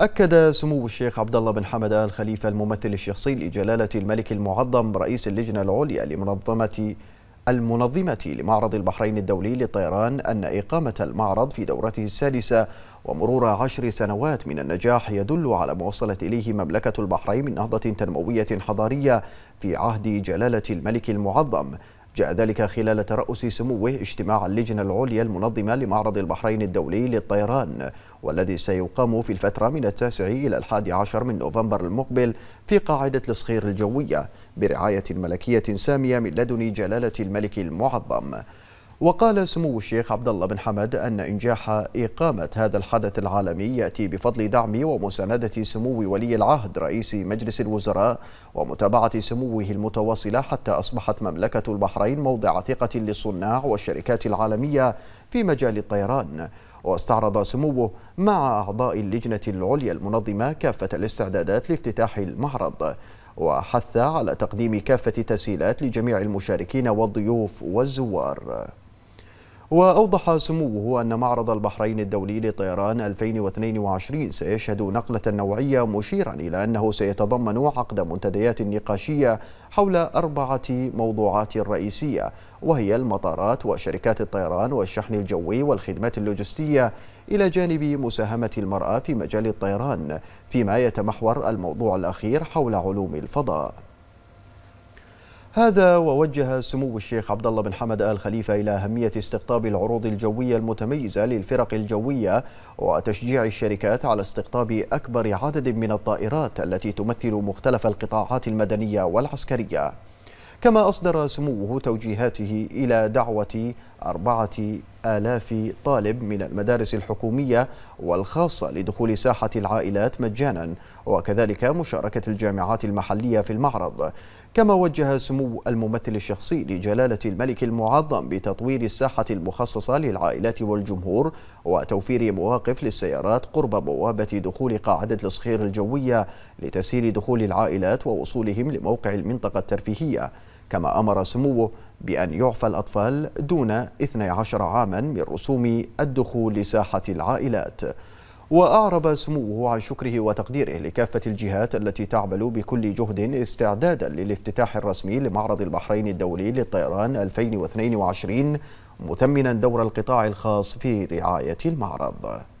أكد سمو الشيخ عبد الله بن حمد آل خليفة الممثل الشخصي لجلالة الملك المعظم رئيس اللجنة العليا لمنظمة المنظمة لمعرض البحرين الدولي للطيران أن إقامة المعرض في دورته السادسة ومرور عشر سنوات من النجاح يدل على ما وصلت إليه مملكة البحرين من نهضة تنموية حضارية في عهد جلالة الملك المعظم جاء ذلك خلال ترأس سموه اجتماع اللجنة العليا المنظمة لمعرض البحرين الدولي للطيران والذي سيقام في الفترة من التاسع إلى الحادي عشر من نوفمبر المقبل في قاعدة الصخير الجوية برعاية ملكية سامية من لدن جلالة الملك المعظم وقال سمو الشيخ عبد الله بن حمد أن إنجاح إقامة هذا الحدث العالمي يأتي بفضل دعم ومساندة سمو ولي العهد رئيس مجلس الوزراء ومتابعة سموه المتواصلة حتى أصبحت مملكة البحرين موضع ثقة للصناع والشركات العالمية في مجال الطيران واستعرض سموه مع أعضاء اللجنة العليا المنظمة كافة الاستعدادات لافتتاح المعرض وحث على تقديم كافة التسهيلات لجميع المشاركين والضيوف والزوار وأوضح سموه أن معرض البحرين الدولي للطيران 2022 سيشهد نقلة نوعية مشيرا إلى أنه سيتضمن عقد منتديات نقاشية حول أربعة موضوعات رئيسية وهي المطارات وشركات الطيران والشحن الجوي والخدمات اللوجستية إلى جانب مساهمة المرأة في مجال الطيران فيما يتمحور الموضوع الأخير حول علوم الفضاء هذا ووجه سمو الشيخ عبد الله بن حمد آل خليفة إلى أهمية استقطاب العروض الجوية المتميزة للفرق الجوية وتشجيع الشركات على استقطاب أكبر عدد من الطائرات التي تمثل مختلف القطاعات المدنية والعسكرية كما أصدر سموه توجيهاته إلى دعوة أربعة آلاف طالب من المدارس الحكومية والخاصة لدخول ساحة العائلات مجانا وكذلك مشاركة الجامعات المحلية في المعرض كما وجه سمو الممثل الشخصي لجلالة الملك المعظم بتطوير الساحة المخصصة للعائلات والجمهور وتوفير مواقف للسيارات قرب بوابة دخول قاعدة الصخير الجوية لتسهيل دخول العائلات ووصولهم لموقع المنطقة الترفيهية كما أمر سموه بأن يعفى الأطفال دون 12 عاما من رسوم الدخول لساحة العائلات وأعرب سموه عن شكره وتقديره لكافة الجهات التي تعمل بكل جهد استعدادا للافتتاح الرسمي لمعرض البحرين الدولي للطيران 2022 مثمنا دور القطاع الخاص في رعاية المعرض